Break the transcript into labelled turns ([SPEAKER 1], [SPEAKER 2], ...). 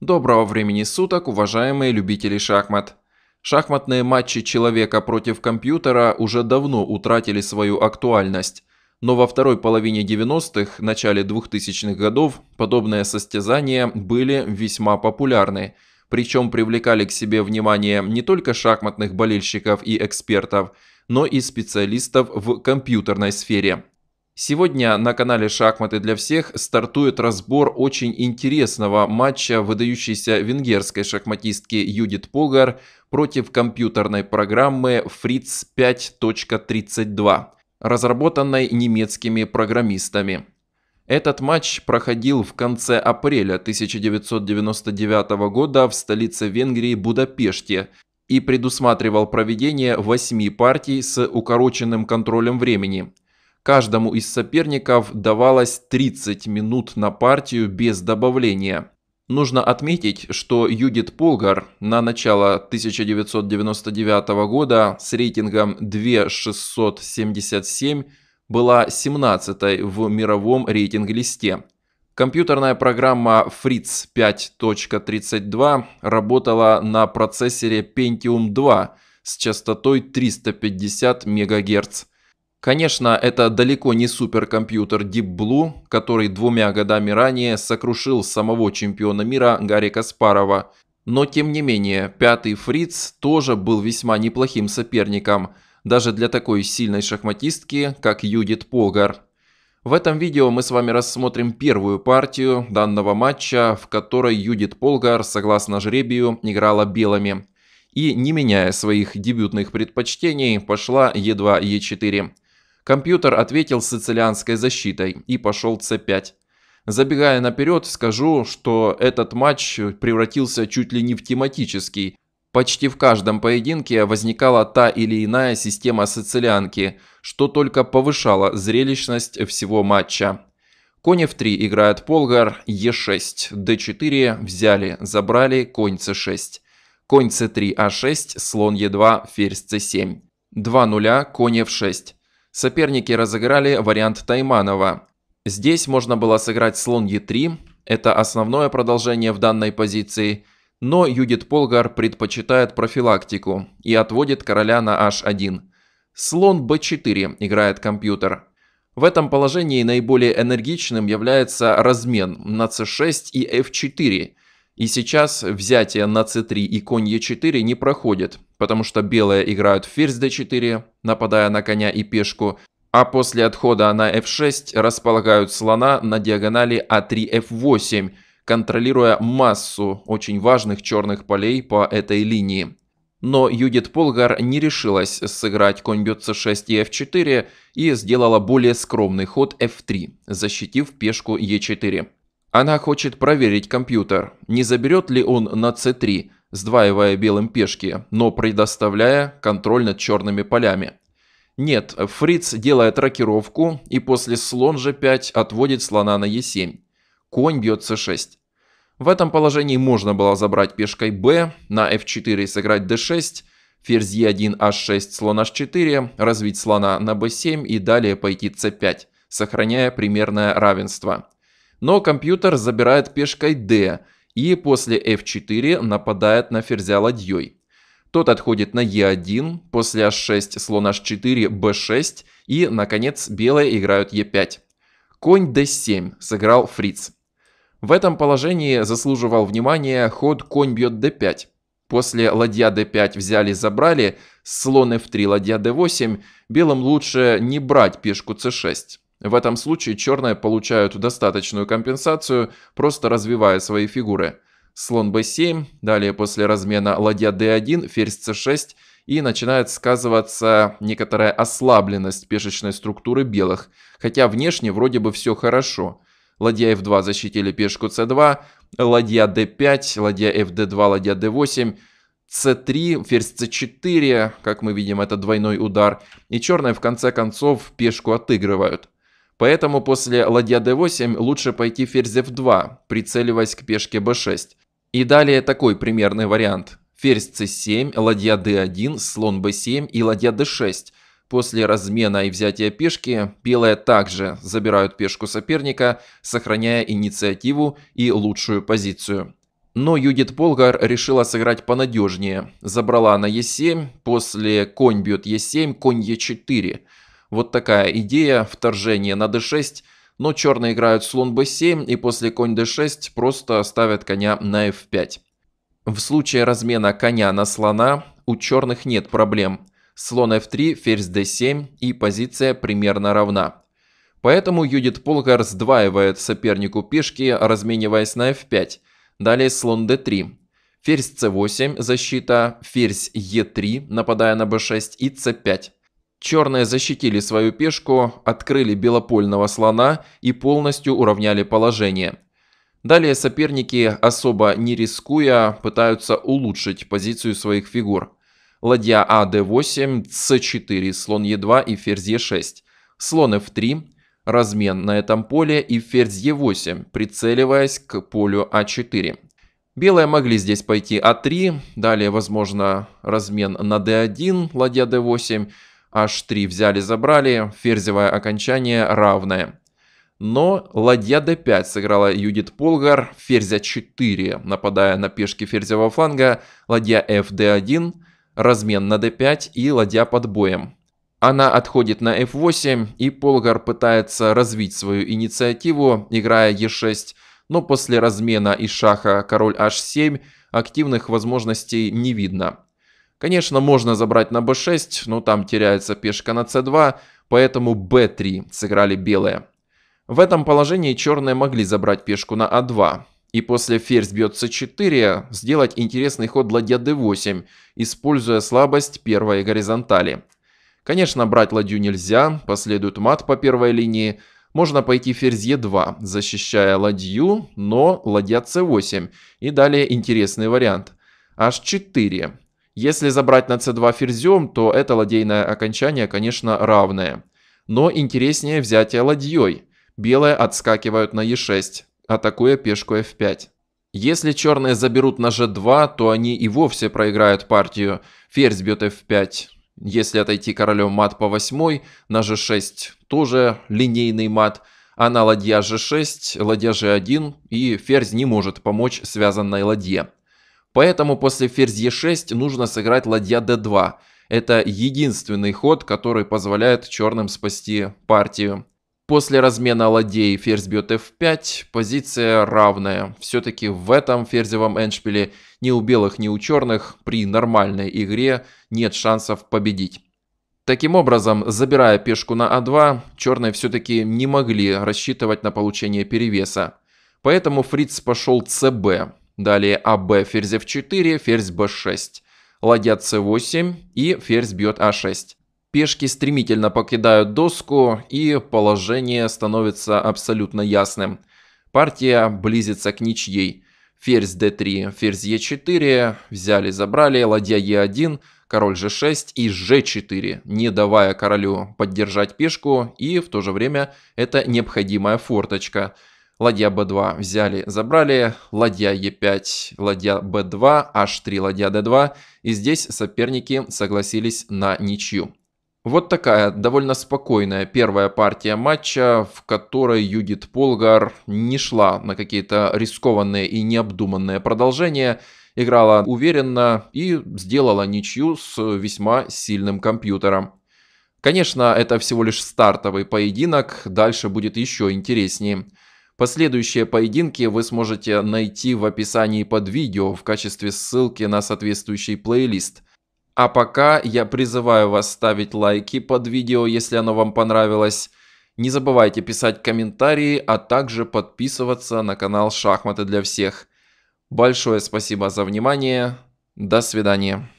[SPEAKER 1] Доброго времени суток, уважаемые любители шахмат. Шахматные матчи человека против компьютера уже давно утратили свою актуальность, но во второй половине 90-х, начале 2000-х годов подобные состязания были весьма популярны, причем привлекали к себе внимание не только шахматных болельщиков и экспертов, но и специалистов в компьютерной сфере. Сегодня на канале «Шахматы для всех» стартует разбор очень интересного матча выдающейся венгерской шахматистки Юдит Погар против компьютерной программы Fritz 5.32, разработанной немецкими программистами. Этот матч проходил в конце апреля 1999 года в столице Венгрии Будапеште и предусматривал проведение 8 партий с укороченным контролем времени – Каждому из соперников давалось 30 минут на партию без добавления. Нужно отметить, что Юдит Полгар на начало 1999 года с рейтингом 2677 была 17-й в мировом рейтинг-листе. Компьютерная программа Fritz 5.32 работала на процессоре Pentium 2 с частотой 350 МГц – Конечно, это далеко не суперкомпьютер Deep Blue, который двумя годами ранее сокрушил самого чемпиона мира Гарри Каспарова. Но тем не менее, пятый Фриц тоже был весьма неплохим соперником, даже для такой сильной шахматистки, как Юдит Погар. В этом видео мы с вами рассмотрим первую партию данного матча, в которой Юдит Полгар, согласно жребию, играла белыми. И, не меняя своих дебютных предпочтений, пошла Е2-Е4. Компьютер ответил сицилианской защитой и пошел c5. Забегая наперед, скажу, что этот матч превратился чуть ли не в тематический. Почти в каждом поединке возникала та или иная система сицилианки, что только повышало зрелищность всего матча. Конь f3 играет Полгар, e6, d4, взяли, забрали, конь c6. Конь c3, a6, а слон e2, ферзь c7. 2 0 конь f6. Соперники разыграли вариант Тайманова. Здесь можно было сыграть слон e 3 это основное продолжение в данной позиции, но Юдит Полгар предпочитает профилактику и отводит короля на h1. Слон b4 играет компьютер. В этом положении наиболее энергичным является размен на c6 и f4, и сейчас взятие на c3 и конь e4 не проходит, потому что белые играют ферзь d4, нападая на коня и пешку, а после отхода на f6 располагают слона на диагонали a3f8, а контролируя массу очень важных черных полей по этой линии. Но Юдит Полгар не решилась сыграть конь бьет c6 и f4 и сделала более скромный ход f3, защитив пешку e4. Она хочет проверить компьютер, не заберет ли он на c3, сдваивая белым пешки, но предоставляя контроль над черными полями. Нет, фриц делает рокировку и после слон g5 отводит слона на e7. Конь бьет c6. В этом положении можно было забрать пешкой b, на f4 сыграть d6, ферзь e1, h6, слон h4, развить слона на b7 и далее пойти c5, сохраняя примерное равенство но компьютер забирает пешкой d и после f4 нападает на ферзя ладьей. Тот отходит на e1, после h6 слон h4, b6 и, наконец, белые играют e5. Конь d7 сыграл фриц. В этом положении заслуживал внимания ход конь бьет d5. После ладья d5 взяли-забрали, слон f3, ладья d8, белым лучше не брать пешку c6. В этом случае черные получают достаточную компенсацию, просто развивая свои фигуры. Слон b7, далее после размена ладья d1, ферзь c6 и начинает сказываться некоторая ослабленность пешечной структуры белых, хотя внешне вроде бы все хорошо. Ладья f2 защитили пешку c2, ладья d5, ладья fd2, ладья d8 – c3, ферзь c4, как мы видим, это двойной удар. И черные в конце концов пешку отыгрывают. Поэтому после ладья d8 лучше пойти ферзь f2, прицеливаясь к пешке b6. И далее такой примерный вариант. Ферзь c7, ладья d1, слон b7 и ладья d6. После размена и взятия пешки белые также забирают пешку соперника, сохраняя инициативу и лучшую позицию. Но Юдит Полгар решила сыграть понадежнее. Забрала на e7, после конь бьет e7, конь e4. Вот такая идея, вторжения на d6, но черные играют слон b7 и после конь d6 просто ставят коня на f5. В случае размена коня на слона у черных нет проблем. Слон f3, ферзь d7 и позиция примерно равна. Поэтому Юдит Полгар сдваивает сопернику пешки, размениваясь на f5. Далее слон d3. Ферзь c8, защита, ферзь e3, нападая на b6 и c5. Черные защитили свою пешку, открыли белопольного слона и полностью уравняли положение. Далее соперники, особо не рискуя, пытаются улучшить позицию своих фигур. Ладья А, 8 С4, слон Е2 и ферзь Е6. Слон F3, размен на этом поле и ферзь Е8, прицеливаясь к полю А4. Белые могли здесь пойти А3, далее, возможно, размен на d1, ладья d8, h3 взяли-забрали, ферзевое окончание равное. Но ладья d5 сыграла Юдит Полгар, ферзя 4, нападая на пешки ферзевого фланга, ладья fd1, размен на d5 и ладья под боем. Она отходит на f8, и Полгар пытается развить свою инициативу, играя e6, но после размена и шаха король h7 активных возможностей не видно. Конечно, можно забрать на b6, но там теряется пешка на c2, поэтому b3 сыграли белые. В этом положении черные могли забрать пешку на a а 2 И после ферзь бьет c4 сделать интересный ход ладья d8, используя слабость первой горизонтали. Конечно, брать ладью нельзя, последует мат по первой линии. Можно пойти ферзь e2, защищая ладью, но ладья c8. И далее интересный вариант. h4. Если забрать на c2 ферзем, то это ладейное окончание, конечно, равное. Но интереснее взятие ладьей. Белые отскакивают на e6, атакуя пешку f5. Если черные заберут на g2, то они и вовсе проиграют партию. Ферзь бьет f5. Если отойти королем мат по 8, на g6 тоже линейный мат. А на ладья g6, ладья g1 и ферзь не может помочь связанной ладье. Поэтому после ферзь Е6 нужно сыграть ладья d2. Это единственный ход, который позволяет черным спасти партию. После размена ладей ферзь бьет f5, позиция равная. Все-таки в этом ферзевом эндшпиле ни у белых, ни у черных при нормальной игре нет шансов победить. Таким образом, забирая пешку на а2, черные все-таки не могли рассчитывать на получение перевеса. Поэтому фриц пошел cb далее АБ ферзь f4, ферзь b6, ладья c8 и ферзь бьет а6. Пешки стремительно покидают доску и положение становится абсолютно ясным. Партия близится к ничьей. Ферзь d3, ферзь e4, взяли-забрали, ладья e1, король g6 и g4, не давая королю поддержать пешку и в то же время это необходимая форточка – Ладья b2 взяли, забрали. Ладья e5, ладья b2, h3, ладья d2. И здесь соперники согласились на ничью. Вот такая довольно спокойная первая партия матча, в которой Юдит Полгар не шла на какие-то рискованные и необдуманные продолжения, играла уверенно и сделала ничью с весьма сильным компьютером. Конечно, это всего лишь стартовый поединок, дальше будет еще интереснее. Последующие поединки вы сможете найти в описании под видео в качестве ссылки на соответствующий плейлист. А пока я призываю вас ставить лайки под видео, если оно вам понравилось. Не забывайте писать комментарии, а также подписываться на канал «Шахматы для всех». Большое спасибо за внимание. До свидания.